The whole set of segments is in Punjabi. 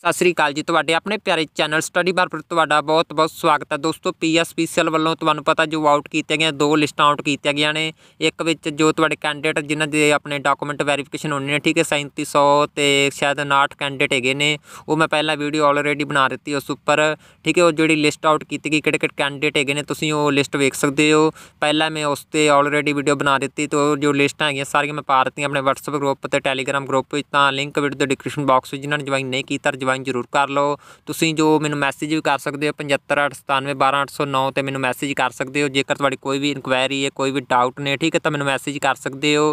ਸਤਿ ਸ੍ਰੀ ਅਕਾਲ ਜੀ ਤੁਹਾਡੇ ਆਪਣੇ ਪਿਆਰੇ ਚੈਨਲ ਸਟੱਡੀ ਬਾਰ ਪਰ ਤੁਹਾਡਾ ਬਹੁਤ-ਬਹੁਤ ਸਵਾਗਤ ਹੈ ਦੋਸਤੋ ਪੀਐਸਪੀਸੀਐਲ ਵੱਲੋਂ ਤੁਹਾਨੂੰ ਪਤਾ ਜੋ ਆਊਟ ਕੀਤੇ ਗਏ ਦੋ ਲਿਸਟਾਂ ਆਊਟ ਕੀਤੀਆਂ ਗਈਆਂ ਨੇ ਇੱਕ ਵਿੱਚ ਜੋ ਤੁਹਾਡੇ ਕੈਂਡੀਡੇਟ ਜਿਨ੍ਹਾਂ ਦੇ ਆਪਣੇ ਡਾਕੂਮੈਂਟ ਵੈਰੀਫਿਕੇਸ਼ਨ ਹੋਣੇ ਨੇ ਠੀਕ ਹੈ 3700 ਤੇ ਸ਼ਾਇਦ 59 ਕੈਂਡੀਡੇਟ ਹੈਗੇ ਨੇ ਉਹ ਮੈਂ ਪਹਿਲਾਂ ਵੀਡੀਓ ਆਲਰੇਡੀ ਬਣਾ ਦਿੱਤੀ ਉਸ ਉੱਪਰ ਠੀਕ ਹੈ ਉਹ ਜਿਹੜੀ ਲਿਸਟ ਆਊਟ ਕੀਤੀ ਗਈ ਕਿਹੜੇ ਕਿਹੜੇ ਕੈਂਡੀਡੇਟ ਹੈਗੇ ਨੇ ਤੁਸੀਂ ਉਹ ਲਿਸਟ ਵੇਖ ਸਕਦੇ ਹੋ ਪਹਿਲਾਂ ਮੈਂ ਉਸ ਤੇ ਆਲਰੇਡੀ ਵੀਡੀਓ ਬਣਾ ਦਿੱਤੀ ਤੇ ਜੋ ਲਿਸਟਾਂ ਹੈਗੀਆਂ ਸਾਰੀਆਂ ਮੈਂ ਪਾ ਦਿੱਤੀਆਂ ਆਪਣੇ WhatsApp ਗਰੁੱਪ ਤੇ Telegram ਗਰੁੱਪ ਵਿੱਚ ਤਾਂ ਲਿੰਕ ਵੀਡੀਓ ਦੇ ਡਿਸਕ੍ਰਿਪਸ਼ਨ ਬਾਕਸ ਵਿੱਚ ਜਿਨ੍ਹਾਂ ਨੇ ਜੁਆਇਨ ਨਹੀਂ ਕੀਤਾ ਜੁਆਇਨ ਜ਼ਰੂਰ ਕਰ ਲਓ ਤੁਸੀਂ ਜੋ ਮੈਨੂੰ ਮੈਸੇਜ ਵੀ ਕਰ ਸਕਦੇ ਹੋ 7598912809 ਤੇ ਮੈਨੂੰ ਮੈਸੇਜ ਕਰ ਸਕਦੇ ਹੋ ਜੇਕਰ ਤੁਹਾਡੀ ਕੋਈ ਵੀ ਇਨਕੁਆਇਰੀ ਹੈ ਕੋਈ ਵੀ ਡਾਊਟ ਨੇ ਠੀਕ ਹੈ ਤਾਂ ਮੈਨੂੰ ਮੈਸੇਜ ਕਰ ਸਕਦੇ ਹੋ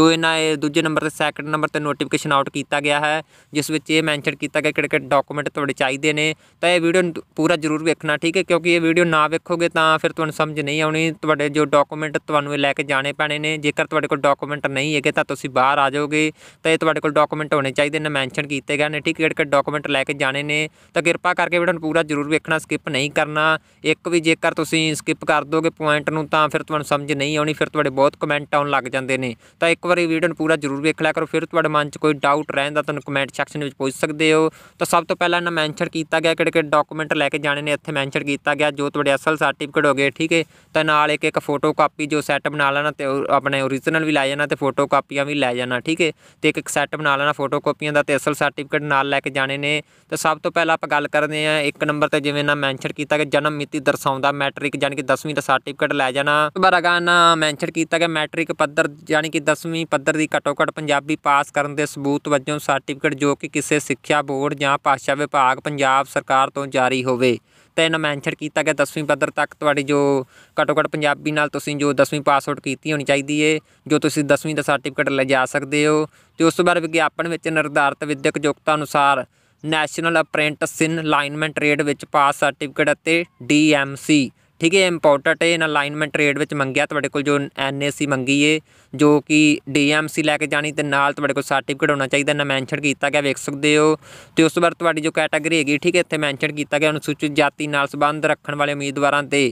ਜੋ ਇਹਨਾਂ ਇਹ ਦੂਜੇ ਨੰਬਰ ਤੇ ਸੈਕੰਡ ਨੰਬਰ ਤੇ ਨੋਟੀਫਿਕੇਸ਼ਨ ਆਊਟ ਕੀਤਾ ਗਿਆ ਹੈ ਜਿਸ ਵਿੱਚ ਇਹ ਮੈਂਸ਼ਨ ਕੀਤਾ ਗਿਆ ਕਿਹੜੇ ਕਿਹੜੇ ਡਾਕੂਮੈਂਟ ਤੁਹਾਡੇ ਚਾਹੀਦੇ ਨੇ ਤਾਂ ਇਹ ਵੀਡੀਓ ਪੂਰਾ ਜ਼ਰੂਰ ਵੇਖਣਾ ਠੀਕ ਹੈ ਕਿਉਂਕਿ ਇਹ ਵੀਡੀਓ ਨਾ ਵੇਖੋਗੇ ਤਾਂ ਫਿਰ ਤੁਹਾਨੂੰ ਸਮਝ ਨਹੀਂ ਆਉਣੀ ਤੁਹਾਡੇ ਜੋ ਡਾਕੂਮੈਂਟ ਤੁਹਾਨੂੰ ਇਹ ਲੈ ਕੇ ਜਾਣੇ ਪੈਣੇ ਨੇ ਜੇਕਰ ਤੁਹਾਡੇ ਕੋਲ ਡਾਕੂਮੈਂਟ ਨਹੀਂ ਹੈਗੇ ਤਾਂ ਤੁਸੀਂ ਬਾਹਰ ਆ ਜਾਓਗੇ ਤਾਂ ਇਹ ਤੁਹਾਡੇ ਕੋਲ ਡਾਕੂਮੈਂਟ ਹੋਣੇ ਚਾਹੀਦੇ ਨੇ ਮੈਂਸ਼ਨ ਕੀਤੇ ਗਏ ਨੇ ਠੀਕ ਹੈ ਕਿਹੜੇ ਕਿਹੜੇ ਡਾਕੂਮੈਂਟ ਇਵੈਂਟ ਲੈ ਕੇ ਜਾਣੇ ਨੇ ਤਾਂ ਕਿਰਪਾ ਕਰਕੇ ਵੀਡੀਓ ਨੂੰ ਪੂਰਾ ਜ਼ਰੂਰ ਵੇਖਣਾ ਸਕਿਪ ਨਹੀਂ ਕਰਨਾ ਇੱਕ ਵੀ ਜੇਕਰ ਤੁਸੀਂ ਸਕਿਪ ਕਰ ਦੋਗੇ ਪੁਆਇੰਟ ਨੂੰ ਤਾਂ ਫਿਰ ਤੁਹਾਨੂੰ ਸਮਝ ਨਹੀਂ ਆਉਣੀ ਫਿਰ ਤੁਹਾਡੇ ਬਹੁਤ ਕਮੈਂਟ ਆਉਣ ਲੱਗ ਜਾਂਦੇ ਨੇ ਤਾਂ ਇੱਕ ਵਾਰੀ ਵੀਡੀਓ ਨੂੰ ਪੂਰਾ ਜ਼ਰੂਰ ਵੇਖ ਲਿਆ ਕਰੋ ਫਿਰ ਤੁਹਾਡੇ ਮਨ 'ਚ ਕੋਈ ਡਾਊਟ ਰਹਿੰਦਾ ਤੁਹਾਨੂੰ ਕਮੈਂਟ ਸੈਕਸ਼ਨ ਵਿੱਚ ਪੁੱਛ ਸਕਦੇ ਹੋ ਤਾਂ ਸਭ ਤੋਂ ਪਹਿਲਾਂ ਇਹਨਾਂ ਮੈਂਸ਼ਨ ਕੀਤਾ ਗਿਆ ਕਿਹੜੇ ਕਿਹੜੇ ਡਾਕੂਮੈਂਟ ਲੈ ਕੇ ਜਾਣੇ ਨੇ ਇੱਥੇ ਮੈਂਸ਼ਨ ਕੀਤਾ ਗਿਆ ਜੋ ਤੁਹਾਡੇ ਅਸਲ ਸਰਟੀਫਿਕੇਟ ਹੋਗੇ ਠੀਕ ਹੈ ਤਾਂ ਨਾਲ ਇੱਕ ਇੱਕ ਫੋਟੋ ਕਾਪੀ ਜੋ ਸੈੱਟ ਬਣਾ ਲੈਣਾ ਤੇ ਆਪਣੇ ओरिजिनल ਵੀ ਲੈ ਜਾਣਾ ਤੇ ਫੋਟੋ ਕਾਪੀਆਂ ਵੀ ਲੈ ਜਾਣਾ ਠੀਕ ਹੈ ਤੇ ਇੱਕ ਇੱਕ ਸੈੱਟ ਬਣਾ ਲੈਣਾ ਫੋਟੋ ਕਾਪੀਆਂ ਦਾ ਤੇ ਅਸਲ ਸਰਟੀਫਿਕੇਟ ਨਾਲ ਲੈ ਕੇ ਜਾਣੇ ਨੇ ਨੇ ਤੇ ਸਭ ਤੋਂ ਪਹਿਲਾਂ ਆਪਾਂ ਗੱਲ ਕਰਦੇ ਆ ਇੱਕ ਨੰਬਰ ਤੇ ਜਿਵੇਂ ਨਾ ਮੈਂਸ਼ਨ ਕੀਤਾ ਕਿ ਜਨਮ ਮਿਤੀ ਦਰਸਾਉਂਦਾ ਮੈਟ੍ਰਿਕ ਯਾਨੀ ਕਿ 10ਵੀਂ ਦਾ ਸਰਟੀਫਿਕੇਟ ਲੈ ਜਾਣਾ ਬਰਗਾ ਨਾ ਮੈਂਸ਼ਨ ਕੀਤਾ ਕਿ ਮੈਟ੍ਰਿਕ ਪੱਧਰ ਯਾਨੀ ਕਿ 10ਵੀਂ ਪੱਧਰ ਦੀ ਘਟੋ ਘਟ ਪੰਜਾਬੀ ਪਾਸ ਕਰਨ ਦੇ ਸਬੂਤ ਵਜੋਂ ਸਰਟੀਫਿਕੇਟ ਜੋ ਕਿ ਕਿਸੇ ਸਿੱਖਿਆ ਬੋਰਡ ਜਾਂ ਪਾਸ਼ਾ ਵਿਭਾਗ ਪੰਜਾਬ ਸਰਕਾਰ ਤੋਂ ਜਾਰੀ ਹੋਵੇ ਤੈਨ ਮੈਂਸ਼ਨ ਕੀਤਾ ਕਿ 10ਵੀਂ ਪੱਧਰ ਤੱਕ ਤੁਹਾਡੀ ਜੋ ਘਟੋ ਘਟ ਪੰਜਾਬੀ ਨਾਲ ਤੁਸੀਂ ਜੋ 10ਵੀਂ ਪਾਸ ਆਊਟ ਕੀਤੀ ਹੋਣੀ ਚਾਹੀਦੀ ਏ ਜੋ ਤੁਸੀਂ 10ਵੀਂ ਦਾ ਸਰਟੀਫਿਕੇਟ ਲੈ ਜਾ ਸਕਦੇ ਹੋ ਤੇ ਉਸ ਤੋਂ ਬਾਅਦ ਵਿਗਿਆਪਨ ਵਿੱਚ ਨਿਰਧਾਰਤ ਵਿਦਿਅਕ ਯੋਗਤਾ ਅਨੁਸਾਰ national apprentice in alignment trade ਵਿੱਚ ਪਾਸ ਸਰਟੀਫਿਕੇਟ ਅਤੇ ਡੀਐਮਸੀ ਠੀਕ ਹੈ ਇੰਪੋਰਟੈਂਟ ਹੈ ਨਾ ਅਲਾਈਨਮੈਂਟ ਟ੍ਰੇਡ ਵਿੱਚ ਮੰਗਿਆ ਤੁਹਾਡੇ ਕੋਲ ਜੋ ਐਨਏਸੀ ਮੰਗੀ ਏ ਜੋ ਕਿ ਡੀਐਮਸੀ ਲੈ ਕੇ ਜਾਣੀ ਤੇ ਨਾਲ ਤੁਹਾਡੇ ਕੋਲ ਸਰਟੀਫਿਕੇਟ ਹੋਣਾ ਚਾਹੀਦਾ ਨਾ ਮੈਂਸ਼ਨ ਕੀਤਾ ਗਿਆ ਵੇਖ ਸਕਦੇ ਹੋ ਤੇ ਉਸ ਵਾਰ ਤੁਹਾਡੀ ਜੋ ਕੈਟਾਗਰੀ ਹੈਗੀ ਠੀਕ ਹੈ ਇੱਥੇ ਮੈਂਸ਼ਨ ਕੀਤਾ ਗਿਆ ਅਨੁਸੂਚਿਤ ਜਾਤੀ ਨਾਲ ਸੰਬੰਧ ਰੱਖਣ ਵਾਲੇ ਉਮੀਦਵਾਰਾਂ ਤੇ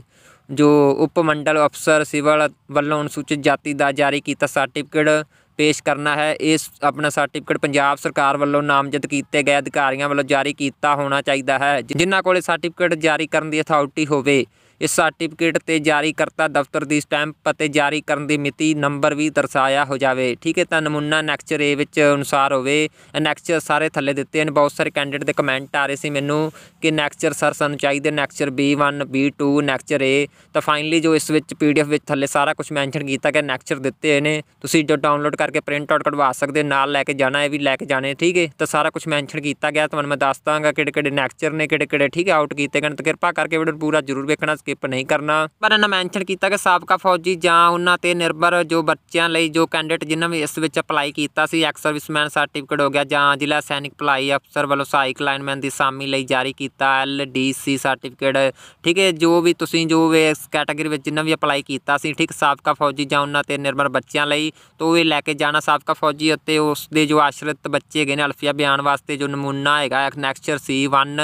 ਜੋ ਉਪ ਮੰਡਲ ਅਫਸਰ ਸਿਵਲ ਵੱਲੋਂ ਅਨੁਸੂਚਿਤ ਜਾਤੀ ਦਾ ਜਾਰੀ ਕੀਤਾ ਸਰਟੀਫਿਕੇਟ ਪੇਸ਼ ਕਰਨਾ ਹੈ ਇਸ ਆਪਣਾ ਸਰਟੀਫਿਕੇਟ ਪੰਜਾਬ ਸਰਕਾਰ ਵੱਲੋਂ ਨਾਮਜ਼ਦ ਕੀਤੇ ਗਏ ਅਧਿਕਾਰੀਆਂ ਵੱਲੋਂ ਜਾਰੀ ਕੀਤਾ ਹੋਣਾ ਚਾਹੀਦਾ ਹੈ ਜਿਨ੍ਹਾਂ ਕੋਲੇ ਸਰਟੀਫਿਕੇਟ ਜਾਰੀ ਕਰਨ ਦੀ ਅਥਾਰਟੀ ਹੋਵੇ ਇਸ ਸਰਟੀਫਿਕੇਟ ਤੇ ਜਾਰੀ ਕਰਤਾ ਦਫ਼ਤਰ ਦੀ ਸਟੈਂਪ ਅਤੇ ਜਾਰੀ ਕਰਨ ਦੀ ਮਿਤੀ ਨੰਬਰ ਵੀ ਦਰਸਾਇਆ ਹੋ ਜਾਵੇ ਠੀਕ ਹੈ ਤਾਂ ਨਮੂਨਾ ਨੈਕਸਚਰ ਏ ਵਿੱਚ ਅਨੁਸਾਰ ਹੋਵੇ ਨੈਕਸਚਰ ਸਾਰੇ ਥੱਲੇ ਦਿੱਤੇ ਹਨ ਬਹੁਤ ਸਾਰੇ ਕੈਂਡੀਡੇਟ ਦੇ ਕਮੈਂਟ ਆ ਰਹੇ ਸੀ ਮੈਨੂੰ ਕਿ ਨੈਕਸਚਰ ਸਰ ਸਾਨੂੰ ਚਾਹੀਦੇ ਨੈਕਸਚਰ B1 B2 ਨੈਕਸਚਰ A ਤਾਂ ਫਾਈਨਲੀ ਜੋ ਇਸ ਵਿੱਚ ਪੀਡੀਐਫ ਵਿੱਚ ਥੱਲੇ ਸਾਰਾ ਕੁਝ ਮੈਂਸ਼ਨ ਕੀਤਾ ਗਿਆ ਨੈਕਸਚਰ ਦਿੱਤੇ ਹੋਏ ਨੇ ਤੁਸੀਂ ਜੋ ਡਾਊਨਲੋਡ ਕਰਕੇ ਪ੍ਰਿੰਟ ਆਊਟ ਕਢਵਾ ਸਕਦੇ ਨਾਲ ਲੈ ਕੇ ਜਾਣਾ ਹੈ ਵੀ ਲੈ ਕੇ ਜਾਣੇ ਠੀਕ ਹੈ ਤਾਂ ਸਾਰਾ ਕੁਝ ਮੈਂਸ਼ਨ ਕੀਤਾ ਗਿਆ ਤੁਹਾਨੂੰ ਮੈਂ ਦੱਸ ਦਾਂਗਾ ਕਿਹੜੇ ਕਿਹੜੇ ਨੈਕਸਚਰ ਨੇ ਕਿਹੜੇ ਕਿਹੜੇ ਠੀਕ ਹੈ ਆਊਟ ਕੀਤੇ ਗਏ ਤਾਂ ਕਿਰਪਾ ਕਰਕੇ ਵੀਡੀਓ ਪੂਰਾ ਜ਼ਰੂਰ ਵੇਖਣਾ ਸਕਿਪ ਨਹੀਂ ਕਰਨਾ ਪਰ ਇਹਨਾਂ ਮੈਂਸ਼ਨ ਕੀਤਾ ਕਿ ਸਾਬਕਾ ਫੌਜੀ ਜਾਂ ਉਹਨਾਂ ਤੇ ਨਿਰਭਰ ਜੋ ਬੱਚਿਆਂ ਲਈ ਜੋ ਕੈਂਡੀਡੇਟ ਜਿਨ੍ਹਾਂ ਵੀ ਇਸ ਵਿੱਚ ਅਪਲਾਈ ਕੀਤਾ ਸੀ ਐਕਸ ਸਰਵਿਸਮੈਨ ਸਰਟੀਫਿਕੇਟ ਹੋ ਗਿਆ ਜਾਂ ਜ਼ਿਲ੍ਹਾ ਸੈਨਿਕ ਭਲਾਈ ਅਫਸਰ ਵੱਲੋਂ ਸਹਾਇਕ ਲਾਈਨਮੈਨ ਦੀ ਸਾਮੀ ਲਈ ਜਾਰੀ ਕੀਤਾ ਐਲ ਡੀ ਸੀ ਸਰਟੀਫਿਕੇਟ ਠੀਕ ਹੈ ਜੋ ਵੀ ਤੁਸੀਂ ਜੋ ਵੀ ਇਸ ਕੈਟਾਗਰੀ ਵਿੱਚ ਜਿਨ੍ਹਾਂ ਵੀ ਅਪਲਾਈ ਕੀਤਾ ਸੀ ਠੀਕ ਸਾਬਕਾ ਫੌਜੀ ਜਾਂ ਉਹਨਾਂ ਤੇ ਨਿਰਭਰ ਬੱਚਿਆਂ ਲਈ ਤੋਂ ਇਹ ਲੈ ਕੇ ਜਾਣਾ ਸਾਬਕਾ ਫੌਜੀ ਅਤੇ ਉਸ ਦੇ ਜੋ ਆਸ਼ਰਿਤ ਬੱਚੇ ਗਏ ਨੇ ਅਲਫੀਆ ਬਿਆਨ ਵਾਸਤੇ ਜੋ ਨਮੂਨਾ ਹੈਗਾ ਨੈਕਸਚਰ ਸੀ1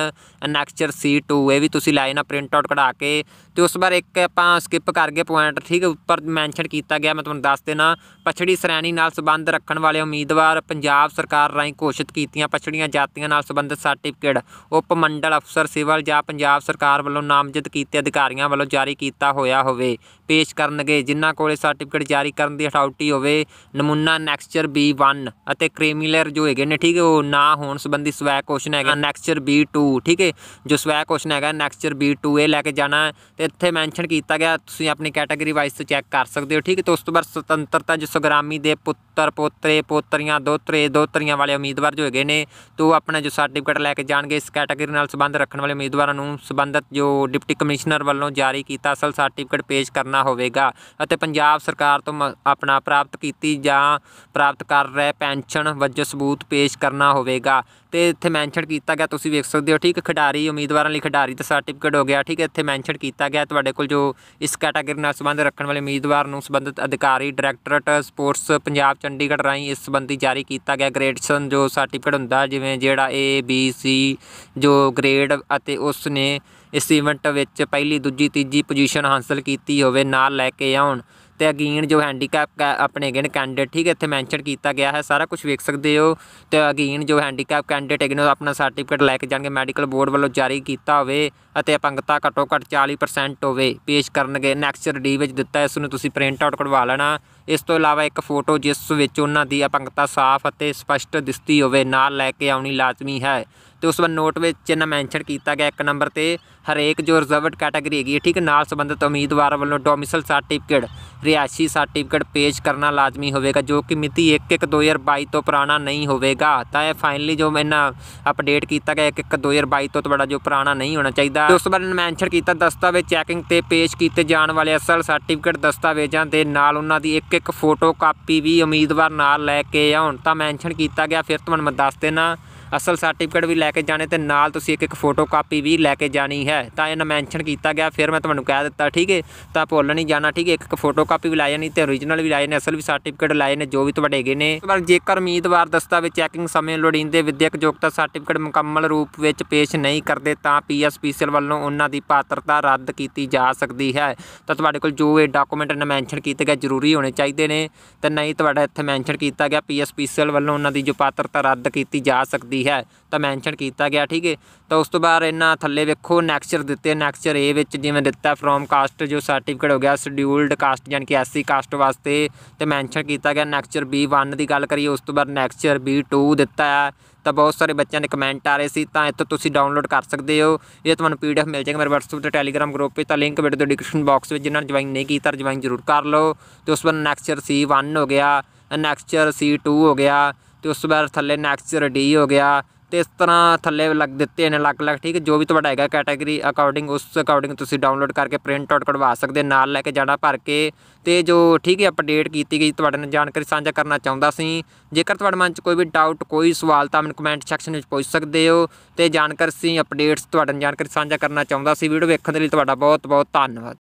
ਨੈਕਸਚਰ ਸੀ2 ਇਹ ਵੀ ਤੁਸੀਂ ਲਾਈਨ ਆ ਪ੍ਰਿੰਟ ਆਊਟ ਕਢਾ ਕੇ ਤੇ ਉਸ ਬਾਰੇ ਇੱਕ ਆਪਾਂ ਸਕਿਪ ਕਰ ਗਏ ਪੁਆਇੰਟ ਠੀਕ ਉੱਪਰ ਮੈਂਸ਼ਨ ਕੀਤਾ ਗਿਆ ਮੈਂ ਤੁਹਾਨੂੰ ਦੱਸ ਦੇਣਾ ਪਛੜੀ ਸ਼੍ਰੇਣੀ ਨਾਲ ਸੰਬੰਧ ਰੱਖਣ ਵਾਲੇ ਉਮੀਦਵਾਰ ਪੰਜਾਬ ਸਰਕਾਰ ਰਾਹੀਂ ਘੋਸ਼ਿਤ ਕੀਤੀਆਂ ਪਛੜੀਆਂ ਜਾਤੀਆਂ ਨਾਲ ਸੰਬੰਧਿਤ ਸਰਟੀਫਿਕੇਟ ਉਪ ਮੰਡਲ ਅਫਸਰ ਸਿਵਲ ਜਾਂ ਪੰਜਾਬ ਸਰਕਾਰ ਵੱਲੋਂ ਨਾਮਜ਼ਦ ਕੀਤੇ ਅਧਿਕਾਰੀਆਂ ਵੱਲੋਂ ਜਾਰੀ ਕੀਤਾ ਹੋਇਆ ਹੋਵੇ ਪੇਸ਼ ਕਰਨਗੇ ਜਿਨ੍ਹਾਂ ਕੋਲੇ ਸਰਟੀਫਿਕੇਟ ਜਾਰੀ ਕਰਨ ਦੀ ਅਥਾਰਟੀ ਹੋਵੇ ਨਮੂਨਾ ਨੈਕਸਚਰ B1 ਅਤੇ ਕ੍ਰੀਮੀਲਰ ਜੋ ਹੈਗੇ ਨੇ ਠੀਕ ਹੈ ਉਹ ਨਾ ਹੋਣ ਸੰਬੰਧੀ ਸਵੈ ਕੁਐਸਚਨ ਹੈਗਾ ਨੈਕਸਚਰ B2 ਠੀਕ ਹੈ ਜੋ ਸਵੈ ਕੁਐਸਚਨ ਹੈਗਾ ਨੈਕਸਚਰ B2 ਇਹ ਲੈ ਕੇ ਜਾਣਾ ਤੇ ਇੱਥੇ ਮੈਂਸ਼ਨ ਕੀਤਾ ਗਿਆ ਤੁਸੀਂ ਆਪਣੀ ਕੈਟਾਗਰੀ ਵਾਈਜ਼ ਤੋਂ ਚੈੱਕ ਕਰ ਸਕਦੇ ਹੋ ਠੀਕ ਹੈ ਤੇ ਉਸ ਤੋਂ ਬਾਅਦ ਸੁਤੰਤਰਤਾ ਜੋ ਸੁਗਰਾਮੀ ਦੇ ਪੁੱਤਰ ਪੋਤਰੇ ਪੋਤਰੀਆਂ ਦੋਤਰੇ ਦੋਤਰੀਆਂ ਵਾਲੇ ਉਮੀਦਵਾਰ ਜੋ ਹੈਗੇ ਨੇ ਤੋ ਆਪਣਾ ਜੋ ਸਰਟੀਫਿਕੇਟ ਲੈ ਕੇ ਜਾਣਗੇ ਇਸ ਕੈਟਾਗਰੀ ਨਾਲ ਸੰਬੰਧ ਰੱਖਣ ਵਾਲੇ ਉਮੀਦਵਾਰਾਂ ਨੂੰ ਸੰਬੰਧਤ ਜੋ ਡਿਪਟੀ ਕਮਿਸ਼ਨਰ ਵੱਲੋਂ ਜਾਰੀ ਕੀਤਾ ਅਸਲ ਸਰਟੀਫਿਕੇਟ ਪੇਸ਼ ਕਰਨਾ ਹੋਵੇਗਾ ਅਤੇ ਪੰਜਾਬ ਸਰਕਾਰ ਤੋਂ ਆਪਣਾ ਪ੍ਰਾਪਤ ਕੀਤੀ ਜਾਂ ਪ੍ਰਾਪਤ ਕਰ ਰਹੇ ਪੈਨਸ਼ਨ ਵਜੋਂ ਸਬੂਤ ਪੇਸ਼ ਕਰਨਾ ਹੋਵੇਗਾ ਤੇ ਇੱਥੇ ਮੈਂਸ਼ਨ ਕੀਤਾ ਗਿਆ ਤੁਸੀਂ ਵੇਖ ਸਕਦੇ ਹੋ ਠੀਕ ਖਿਡਾਰੀ ਉਮੀਦਵਾਰਾਂ ਲਈ ਖਿਡਾਰੀ ਦਾ ਸਰਟੀਫਿਕੇਟ ਹੋ ਗਿਆ ਠੀਕ ਹੈ ਇੱਥੇ ਮੈਂਸ਼ਨ ਕੀਤਾ ਕੀਤਾ ਗਿਆ ਤੁਹਾਡੇ ਕੋਲ ਜੋ ਇਸ ਕੈਟਾਗਰੀ ਨਾਲ ਸੰਬੰਧ ਰੱਖਣ ਵਾਲੇ ਉਮੀਦਵਾਰ ਨੂੰ ਸੰਬੰਧਿਤ ਅਧਿਕਾਰੀ ਡਾਇਰੈਕਟਰੇਟ ਸਪੋਰਟਸ ਪੰਜਾਬ ਚੰਡੀਗੜ੍ਹ ਰਾਹੀਂ ਇਸ ਸੰਬੰਧੀ ਜਾਰੀ ਕੀਤਾ ਗਿਆ ਗ੍ਰੇਡਸ਼ਨ ਜੋ ਸਰਟੀਫਿਕੇਟ ਹੁੰਦਾ ਜਿਵੇਂ ਜਿਹੜਾ ਏ ਬੀ ਸੀ ਜੋ ਗ੍ਰੇਡ ਅਤੇ ਉਸ ਨੇ ਇਸ ਇਵੈਂਟ ਵਿੱਚ ਪਹਿਲੀ ਦੂਜੀ ਤੀਜੀ ਪੋਜੀਸ਼ਨ ਹਾਸਲ ਕੀਤੀ ਹੋਵੇ ਨਾਲ ਲੈ ਕੇ ਆਉਣ ਤੇ ਅਗੇਨ ਜੋ ਹੈਂਡੀਕੈਪ ਆਪਣੇ ਅਗੇਨ ਕੈਂਡੀਡੇਟ ਠੀਕ ਹੈ ਇੱਥੇ ਮੈਂਸ਼ਨ ਕੀਤਾ ਗਿਆ ਹੈ ਸਾਰਾ ਕੁਝ ਵੇਖ ਸਕਦੇ ਹੋ ਤੇ ਅਗੇਨ ਜੋ ਹੈਂਡੀਕੈਪ ਕੈਂਡੀਡੇਟ ਅਗੇਨ ਆਪਣਾ ਸਰਟੀਫਿਕੇਟ ਲੈ ਕੇ ਜਾਣਗੇ ਮੈਡੀਕਲ ਬੋਰਡ ਵੱਲੋਂ ਜਾਰੀ ਕੀਤਾ ਹੋਵੇ ਅਤੇ ਅਪੰਗਤਾ ਘੱਟੋ ਘੱਟ 40% ਹੋਵੇ ਪੇਸ਼ ਕਰਨਗੇ ਨੈਕਸਟ ਡੀ ਵਿੱਚ ਦਿੱਤਾ ਇਸ ਨੂੰ ਤੁਸੀਂ ਪ੍ਰਿੰਟ ਆਊਟ ਕਢਵਾ ਲੈਣਾ ਇਸ ਤੋਂ ਇਲਾਵਾ ਇੱਕ ਫੋਟੋ ਜਿਸ ਵਿੱਚ ਉਹਨਾਂ ਦੀ ਅਪੰਗਤਾ ਸਾਫ਼ ਅਤੇ ਸਪਸ਼ਟ ਦਿਸਦੀ ਹੋਵੇ ਨਾਲ ਲੈ ਕੇ ਆਉਣੀ ਲਾਜ਼ਮੀ ਹੈ ਤੇ ਉਸ ਵੱਲ ਨੋਟ ਵਿੱਚ ਚਿੰਨ ਮੈਂਸ਼ਨ ਕੀਤਾ ਗਿਆ ਇੱਕ ਨੰਬਰ ਤੇ ਹਰੇਕ ਜੋ ਰਿਜ਼ਰਵਡ ਕੈਟਾਗਰੀ ਹੈਗੀ ਠੀਕ ਨਾਲ ਸੰਬੰਧਿਤ ਉਮੀਦਵਾਰ ਵੱਲੋਂ ਡੋਮਿਸਲ ਸਰਟੀਫਿਕੇਟ ਰਿਆਸੀ ਸਰਟੀਫਿਕੇਟ ਪੇਸ਼ ਕਰਨਾ ਲਾਜ਼ਮੀ ਹੋਵੇਗਾ ਜੋ ਕਿ ਮਿਤੀ 1/1/2022 ਤੋਂ ਪੁਰਾਣਾ ਨਹੀਂ ਹੋਵੇਗਾ ਤਾਂ ਇਹ ਫਾਈਨਲੀ ਜੋ ਮੈਨਾਂ ਅਪਡੇਟ ਕੀਤਾ ਗਿਆ 1/1/2022 ਤੋਂ ਤੁਹਾਡਾ ਜੋ ਪੁਰਾਣਾ ਨਹੀਂ ਹੋਣਾ ਚਾਹੀਦਾ ਉਸ ਬਾਰੇ ਮੈਂਸ਼ਨ ਕੀਤਾ ਦਸਤਾਵੇਜ਼ ਚੈਕਿੰਗ ਤੇ ਪੇਸ਼ ਕੀਤੇ ਜਾਣ ਵਾਲੇ ਅਸਲ ਸਰਟੀਫਿਕੇਟ ਦਸਤਾਵੇਜ਼ਾਂ ਦੇ ਨਾਲ ਉਹਨਾਂ ਦੀ ਇੱਕ ਇੱਕ ਇੱਕ ਫੋਟੋ ਕਾਪੀ ਵੀ ਉਮੀਦਵਾਰ ਨਾਲ ਲੈ ਕੇ ਆਉਣ ਤਾਂ ਮੈਂਸ਼ਨ ਕੀਤਾ ਗਿਆ ਫਿਰ ਤੁਹਾਨੂੰ ਮੈਂ ਦੱਸ ਦੇਣਾ ਅਸਲ ਸਰਟੀਫਿਕੇਟ ਵੀ ਲੈ ਕੇ ਜਾਣੇ ਤੇ ਨਾਲ ਤੁਸੀਂ ਇੱਕ ਇੱਕ ਫੋਟੋ ਕਾਪੀ ਵੀ ਲੈ ਕੇ ਜਾਣੀ ਹੈ ਤਾਂ ਇਹਨਾਂ ਮੈਂਸ਼ਨ ਕੀਤਾ ਗਿਆ ਫਿਰ ਮੈਂ ਤੁਹਾਨੂੰ ਕਹਿ ਦਿੱਤਾ ਠੀਕ ਹੈ ਤਾਂ ਭੁੱਲ ਨਹੀਂ ਜਾਣਾ ਠੀਕ ਹੈ ਇੱਕ ਇੱਕ ਫੋਟੋ ਕਾਪੀ ਵੀ ਲੈ ਜਾਣੀ ਤੇ origignal ਵੀ ਲੈ ਜਾਣੀ ਅਸਲ ਵੀ ਸਰਟੀਫਿਕੇਟ ਲੈ ਜਾਣੇ ਜੋ ਵੀ ਤੁਹਾਡੇ ਗਏ ਨੇ ਪਰ ਜੇਕਰ ਉਮੀਦਵਾਰ ਦਸਤਾਵੇਜ਼ ਚੈਕਿੰਗ ਸਮੇਂ ਲੋੜੀਂਦੇ ਵਿਦਿਅਕ ਯੋਗਤਾ ਸਰਟੀਫਿਕੇਟ ਮੁਕੰਮਲ ਰੂਪ ਵਿੱਚ ਪੇਸ਼ ਨਹੀਂ ਕਰਦੇ ਤਾਂ ਪੀਐਸਪੀਸੀਐਲ ਵੱਲੋਂ ਉਹਨਾਂ ਦੀ ਪਾਤਰਤਾ ਰੱਦ ਕੀਤੀ ਜਾ ਸਕਦੀ ਹੈ ਤਾਂ ਤੁਹਾਡੇ ਕੋਲ ਜੋ ਇਹ ਡਾਕੂਮੈਂਟ ਨ ਮੈਂਸ਼ਨ ਕੀਤੇ ਗਏ ਜ਼ਰੂਰੀ ਹੋਣੇ ਚਾਹੀਦੇ ਨੇ ਤੇ ਨਹੀਂ ਤੁਹਾਡਾ ਇੱਥੇ ਮੈਂਸ਼ਨ ਕੀਤਾ ਗਿਆ ਪੀਐਸਪੀਸੀਐਲ ਵੱਲੋਂ ਉਹਨਾਂ ਦੀ ਜੋ ਪਾਤਰਤਾ ਰੱਦ ਕੀਤੀ ਜਾ ਸਕਦੀ ਹੁੰਦੀ ਹੈ ਤਾਂ ਮੈਂਸ਼ਨ ਕੀਤਾ ਗਿਆ ਠੀਕ ਹੈ ਤਾਂ ਉਸ ਤੋਂ ਬਾਅਦ ਇਹਨਾਂ ਥੱਲੇ ਵੇਖੋ ਨੈਕਸਚਰ ਦਿੱਤੇ ਨੈਕਸਚਰ ਏ ਵਿੱਚ ਜਿਵੇਂ ਦਿੱਤਾ ਫਰੋਮ ਕਾਸਟ ਜੋ ਸਰਟੀਫਿਕੇਟ ਹੋ ਗਿਆ ਸ਼ਡਿਊਲਡ ਕਾਸਟ ਜਾਨ ਕਿ ਐਸਸੀ ਕਾਸਟ ਵਾਸਤੇ ਤੇ ਮੈਂਸ਼ਨ ਕੀਤਾ ਗਿਆ ਨੈਕਸਚਰ B1 ਦੀ ਗੱਲ ਕਰੀਏ ਉਸ ਤੋਂ ਬਾਅਦ ਨੈਕਸਚਰ B2 ਦਿੱਤਾ ਹੈ ਤਾਂ ਬਹੁਤ ਸਾਰੇ ਬੱਚਿਆਂ ਦੇ ਕਮੈਂਟ ਆ ਰਹੇ ਸੀ ਤਾਂ ਇੱਥੋਂ ਤੁਸੀਂ ਡਾਊਨਲੋਡ ਕਰ ਸਕਦੇ ਹੋ ਇਹ ਤੁਹਾਨੂੰ ਪੀਡੀਐਫ ਮਿਲ ਜਾਏਗਾ ਮੇਰੇ WhatsApp ਤੇ Telegram ਗਰੁੱਪ 'ਤੇ ਤਾਂ ਲਿੰਕ ਵੀਡੀਓ ਦੇ ਡਿਸਕ੍ਰਿਪਸ਼ਨ ਬਾਕਸ ਵਿੱਚ ਜਿਨ੍ਹਾਂ ਨੇ ਜੁਆਇਨ ਨਹੀਂ ਕੀਤਾ ਜੁਆਇਨ ਜ਼ਰੂਰ ਕਰ ਲਓ ਤੇ ਉਸ ਤੋਂ ਬਾਅਦ ਨੈਕਸਚਰ C1 ਹੋ ਗਿਆ ਨੈਕਸਚਰ C2 ਹੋ ਗਿਆ ਤੇ ਉਸ ਤੋਂ ਬਾਅਦ ਥੱਲੇ ਨੈਕਸਟ ਡੀ ਹੋ ਗਿਆ ਤੇ ਇਸ ਤਰ੍ਹਾਂ ਥੱਲੇ ਲੱਗ ਦਿੱਤੇ ਨੇ ਅਲੱਗ ਅਲੱਗ ਠੀਕ ਜੋ ਵੀ ਤੁਹਾਡਾ ਹੈਗਾ ਕੈਟਾਗਰੀ ਅਕੋਰਡਿੰਗ ਉਸ ਅਕੋਰਡਿੰਗ ਤੁਸੀਂ ਡਾਊਨਲੋਡ ਕਰਕੇ ਪ੍ਰਿੰਟ ਆਊਟ ਕਢਵਾ ਸਕਦੇ ਨਾਲ ਲੈ ਕੇ ਜਾਣਾ ਭਰ ਕੇ ਤੇ ਜੋ ਠੀਕ ਹੈ ਅਪਡੇਟ ਕੀਤੀ ਗਈ ਤੁਹਾਡੇ ਨਾਲ ਜਾਣਕਾਰੀ ਸਾਂਝਾ ਕਰਨਾ ਚਾਹੁੰਦਾ ਸੀ ਜੇਕਰ ਤੁਹਾਡੇ ਮਨ 'ਚ ਕੋਈ ਵੀ ਡਾਊਟ ਕੋਈ ਸਵਾਲ ਤਾਂ ਮੈਨੂੰ ਕਮੈਂਟ ਸੈਕਸ਼ਨ ਵਿੱਚ ਪੁੱਛ ਸਕਦੇ ਹੋ ਤੇ ਜਾਣਕਾਰੀ ਸੀ ਅਪਡੇਟਸ ਤੁਹਾਡੇ ਨਾਲ ਜਾਣਕਾਰੀ ਸਾਂਝਾ ਕਰਨਾ ਚਾਹੁੰਦਾ ਸੀ ਵੀਡੀਓ ਵੇਖਣ ਦੇ ਲਈ ਤੁਹਾਡਾ ਬਹੁਤ ਬਹੁਤ ਧੰਨਵਾਦ